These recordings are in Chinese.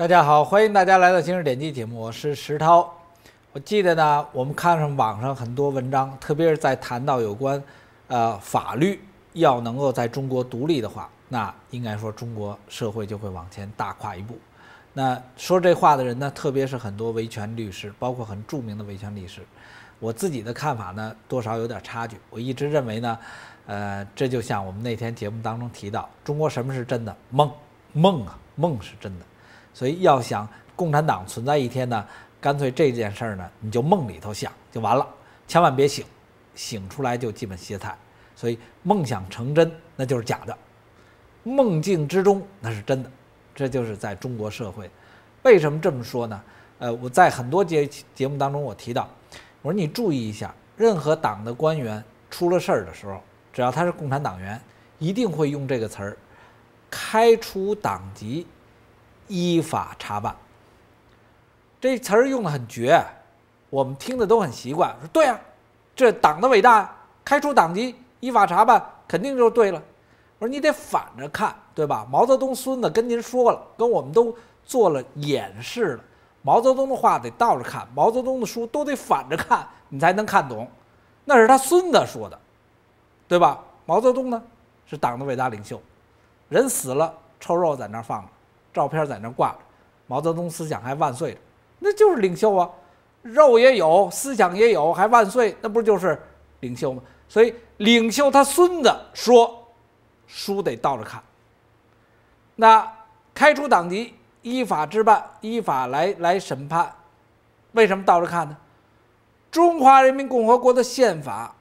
大家好，欢迎大家来到《今日点击》节目，我是石涛。我记得呢，我们看上网上很多文章，特别是在谈到有关，呃，法律要能够在中国独立的话，那应该说中国社会就会往前大跨一步。那说这话的人呢，特别是很多维权律师，包括很著名的维权律师。我自己的看法呢，多少有点差距。我一直认为呢，呃，这就像我们那天节目当中提到，中国什么是真的梦？梦啊，梦是真的。所以要想共产党存在一天呢，干脆这件事儿呢，你就梦里头想就完了，千万别醒，醒出来就基本歇菜。所以梦想成真那就是假的，梦境之中那是真的。这就是在中国社会，为什么这么说呢？呃，我在很多节节目当中我提到，我说你注意一下，任何党的官员出了事儿的时候，只要他是共产党员，一定会用这个词儿，开除党籍。依法查办，这词儿用的很绝，我们听的都很习惯。说对呀，这党的伟大，开除党籍，依法查办，肯定就对了。我说你得反着看，对吧？毛泽东孙子跟您说了，跟我们都做了演示了。毛泽东的话得倒着看，毛泽东的书都得反着看，你才能看懂。那是他孙子说的，对吧？毛泽东呢，是党的伟大领袖，人死了，臭肉在那儿放着。照片在那挂着，毛泽东思想还万岁，那就是领袖啊，肉也有，思想也有，还万岁，那不就是领袖吗？所以领袖他孙子说，书得倒着看。那开除党籍，依法治办，依法来来审判，为什么倒着看呢？中华人民共和国的宪法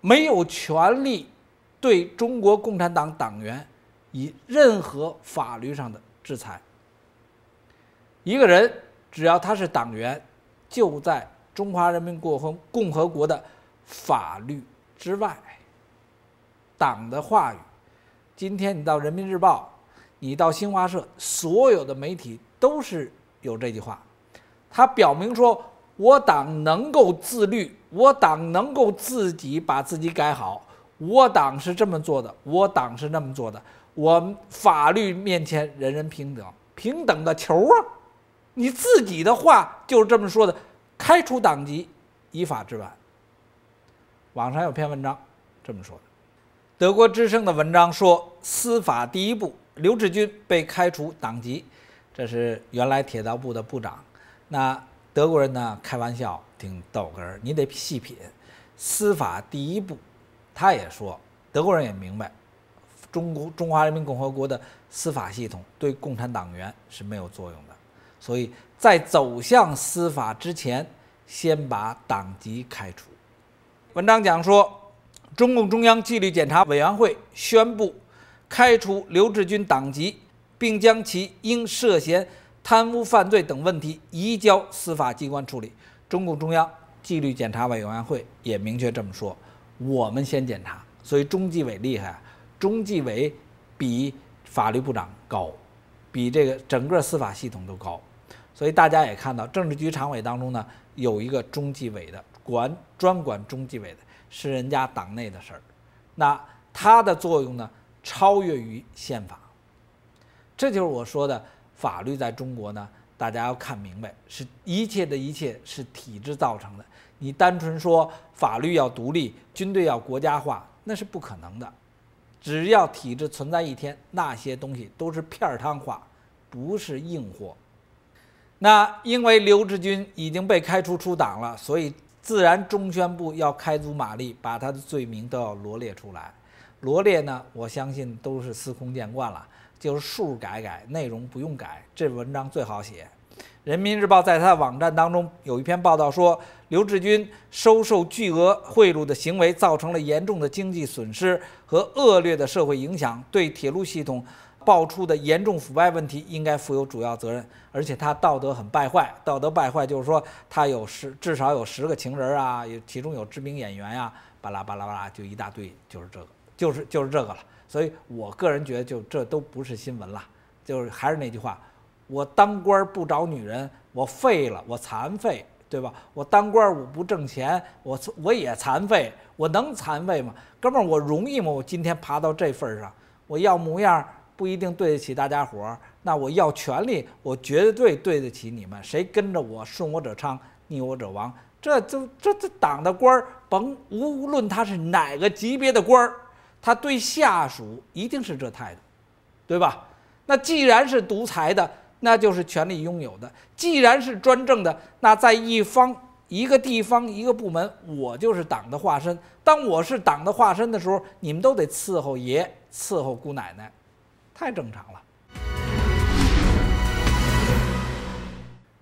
没有权利对中国共产党党员以任何法律上的。制裁。一个人，只要他是党员，就在中华人民共和共和国的法律之外。党的话语，今天你到人民日报，你到新华社，所有的媒体都是有这句话，他表明说我党能够自律，我党能够自己把自己改好，我党是这么做的，我党是那么做的。我法律面前人人平等，平等个球啊！你自己的话就是这么说的，开除党籍，依法治办。网上有篇文章这么说的，德国之声的文章说，司法第一步，刘志军被开除党籍，这是原来铁道部的部长。那德国人呢？开玩笑挺逗哏，你得细品。司法第一步，他也说，德国人也明白。中国中华人民共和国的司法系统对共产党员是没有作用的，所以在走向司法之前，先把党籍开除。文章讲说，中共中央纪律检查委员会宣布开除刘志军党籍，并将其因涉嫌贪污犯罪等问题移交司法机关处理。中共中央纪律检查委员会也明确这么说，我们先检查，所以中纪委厉害。中纪委比法律部长高，比这个整个司法系统都高，所以大家也看到政治局常委当中呢有一个中纪委的管专管中纪委的是人家党内的事儿，那它的作用呢超越于宪法，这就是我说的法律在中国呢，大家要看明白是一切的一切是体制造成的，你单纯说法律要独立，军队要国家化，那是不可能的。只要体制存在一天，那些东西都是片儿汤话，不是硬货。那因为刘志军已经被开除出党了，所以自然中宣部要开足马力，把他的罪名都要罗列出来。罗列呢，我相信都是司空见惯了，就是数改改，内容不用改。这文章最好写。人民日报在他的网站当中有一篇报道说，刘志军收受巨额贿赂的行为造成了严重的经济损失和恶劣的社会影响，对铁路系统爆出的严重腐败问题应该负有主要责任。而且他道德很败坏，道德败坏就是说他有十至少有十个情人啊，有其中有知名演员呀，巴拉巴拉巴拉，就一大堆，就是这个，就是就是这个了。所以我个人觉得，就这都不是新闻了，就是还是那句话。我当官不找女人，我废了，我残废，对吧？我当官我不挣钱，我我也残废，我能残废吗？哥们儿，我容易吗？我今天爬到这份上，我要模样不一定对得起大家伙儿，那我要权力，我绝对对得起你们。谁跟着我，顺我者昌，逆我者亡。这就这这党的官儿，甭无论他是哪个级别的官儿，他对下属一定是这态度，对吧？那既然是独裁的。那就是权力拥有的。既然是专政的，那在一方、一个地方、一个部门，我就是党的化身。当我是党的化身的时候，你们都得伺候爷、伺候姑奶奶，太正常了。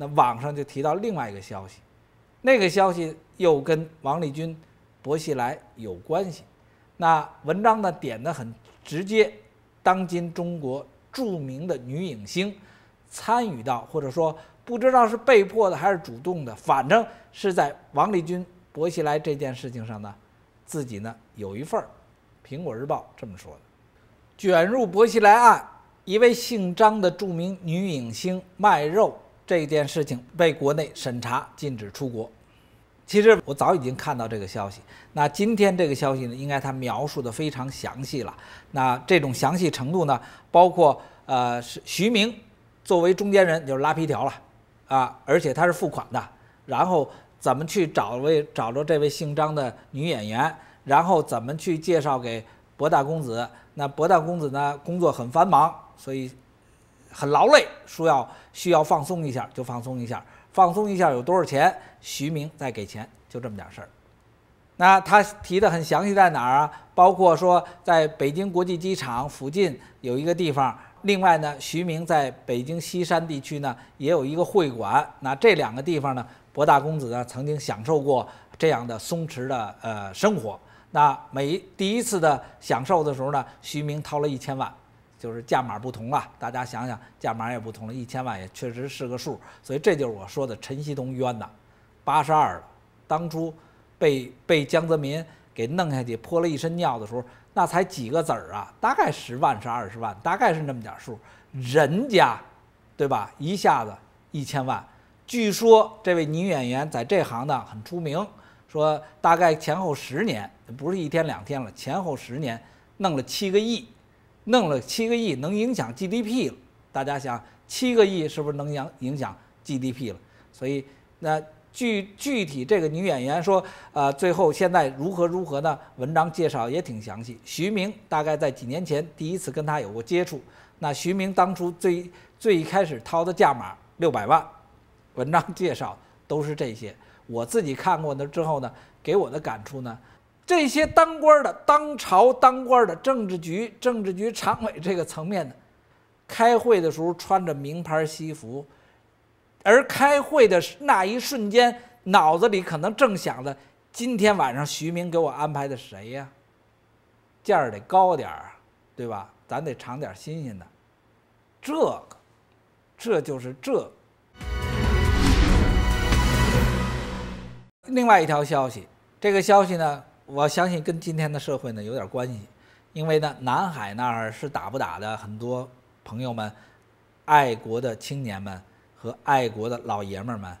那网上就提到另外一个消息，那个消息又跟王立军、薄熙来有关系。那文章呢点的很直接，当今中国著名的女影星。参与到或者说不知道是被迫的还是主动的，反正是在王立军、薄熙来这件事情上呢，自己呢有一份儿。《苹果日报》这么说的：卷入薄熙来案，一位姓张的著名女影星卖肉这件事情被国内审查禁止出国。其实我早已经看到这个消息，那今天这个消息呢，应该他描述的非常详细了。那这种详细程度呢，包括呃是徐明。作为中间人就是拉皮条了，啊，而且他是付款的，然后怎么去找位找着这位姓张的女演员，然后怎么去介绍给博大公子？那博大公子呢，工作很繁忙，所以很劳累，说要需要放松一下，就放松一下，放松一下有多少钱，徐明再给钱，就这么点事儿。那他提的很详细，在哪儿啊？包括说在北京国际机场附近有一个地方。另外呢，徐明在北京西山地区呢也有一个会馆，那这两个地方呢，博大公子呢曾经享受过这样的松弛的呃生活。那每第一次的享受的时候呢，徐明掏了一千万，就是价码不同了。大家想想，价码也不同了，一千万也确实是个数。所以这就是我说的陈希同冤呐，八十二了，当初被被江泽民。给弄下去，泼了一身尿的时候，那才几个子儿啊？大概十万是二十万，大概是那么点数。人家，对吧？一下子一千万。据说这位女演员在这行当很出名，说大概前后十年，不是一天两天了，前后十年弄了七个亿，弄了七个亿能影响 GDP 了。大家想，七个亿是不是能影影响 GDP 了？所以那。具具体这个女演员说，呃，最后现在如何如何呢？文章介绍也挺详细。徐明大概在几年前第一次跟她有过接触，那徐明当初最最一开始掏的价码六百万，文章介绍都是这些。我自己看过的之后呢，给我的感触呢，这些当官的、当朝当官的政治局、政治局常委这个层面的，开会的时候穿着名牌西服。而开会的那一瞬间，脑子里可能正想着：今天晚上徐明给我安排的谁呀？价儿得高点儿，对吧？咱得尝点新鲜的。这个，这就是这。另外一条消息，这个消息呢，我相信跟今天的社会呢有点关系，因为呢，南海那儿是打不打的？很多朋友们，爱国的青年们。和爱国的老爷们们，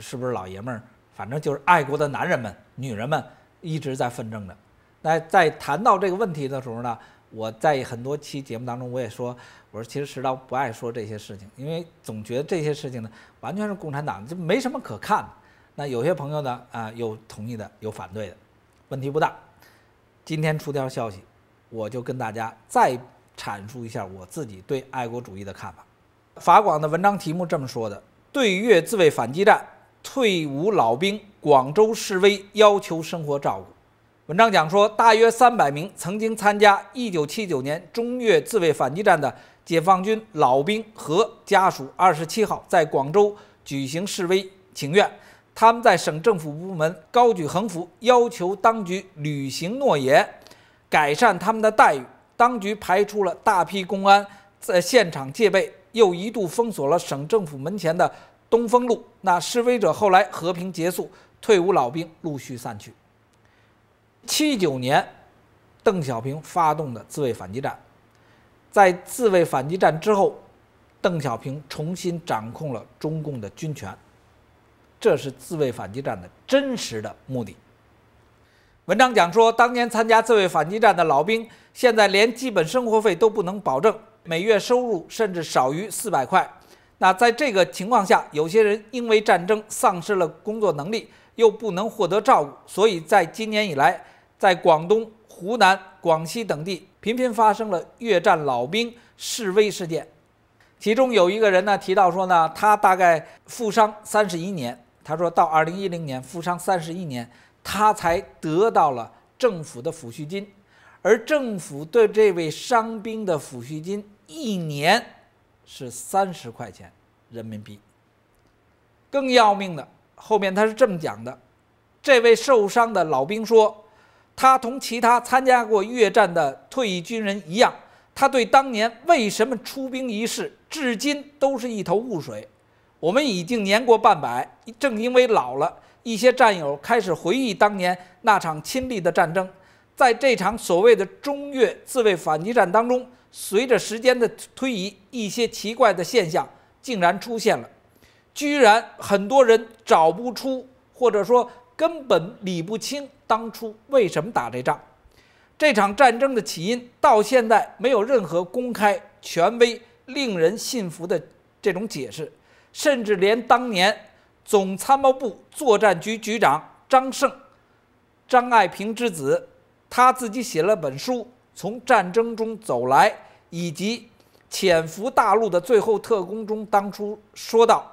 是不是老爷们儿？反正就是爱国的男人们、女人们一直在奋斗着。那在谈到这个问题的时候呢，我在很多期节目当中，我也说，我说其实石刀不爱说这些事情，因为总觉得这些事情呢，完全是共产党，就没什么可看。的。那有些朋友呢，啊，有同意的，有反对的，问题不大。今天出条消息，我就跟大家再阐述一下我自己对爱国主义的看法。法广的文章题目这么说的：对越自卫反击战退伍老兵广州示威要求生活照顾。文章讲说，大约三百名曾经参加1979年中越自卫反击战的解放军老兵和家属，27号在广州举行示威请愿。他们在省政府部门高举横幅，要求当局履行诺言，改善他们的待遇。当局排出了大批公安在现场戒备。又一度封锁了省政府门前的东风路。那示威者后来和平结束，退伍老兵陆续散去。七九年，邓小平发动的自卫反击战，在自卫反击战之后，邓小平重新掌控了中共的军权，这是自卫反击战的真实的目的。文章讲说，当年参加自卫反击战的老兵，现在连基本生活费都不能保证。每月收入甚至少于四百块。那在这个情况下，有些人因为战争丧失了工作能力，又不能获得照顾，所以在今年以来，在广东、湖南、广西等地频频发生了越战老兵示威事件。其中有一个人呢提到说呢，他大概负伤三十一年，他说到二零一零年负伤三十一年，他才得到了政府的抚恤金，而政府对这位伤兵的抚恤金。一年是三十块钱人民币。更要命的，后面他是这么讲的：，这位受伤的老兵说，他同其他参加过越战的退役军人一样，他对当年为什么出兵一事，至今都是一头雾水。我们已经年过半百，正因为老了，一些战友开始回忆当年那场亲历的战争，在这场所谓的中越自卫反击战当中。随着时间的推移，一些奇怪的现象竟然出现了，居然很多人找不出，或者说根本理不清当初为什么打这仗。这场战争的起因到现在没有任何公开、权威、令人信服的这种解释，甚至连当年总参谋部作战局局长张盛、张爱萍之子，他自己写了本书。从战争中走来，以及潜伏大陆的最后特工中，当初说到，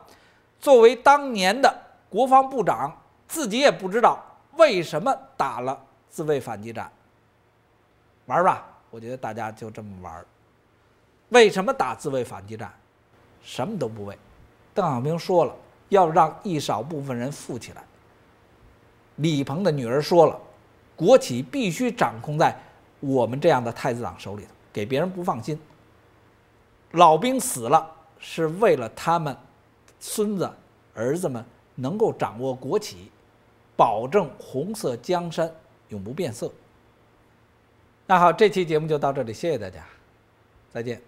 作为当年的国防部长，自己也不知道为什么打了自卫反击战。玩吧，我觉得大家就这么玩。为什么打自卫反击战？什么都不为。邓小平说了，要让一少部分人富起来。李鹏的女儿说了，国企必须掌控在。我们这样的太子党手里头，给别人不放心。老兵死了是为了他们孙子儿子们能够掌握国企，保证红色江山永不变色。那好，这期节目就到这里，谢谢大家，再见。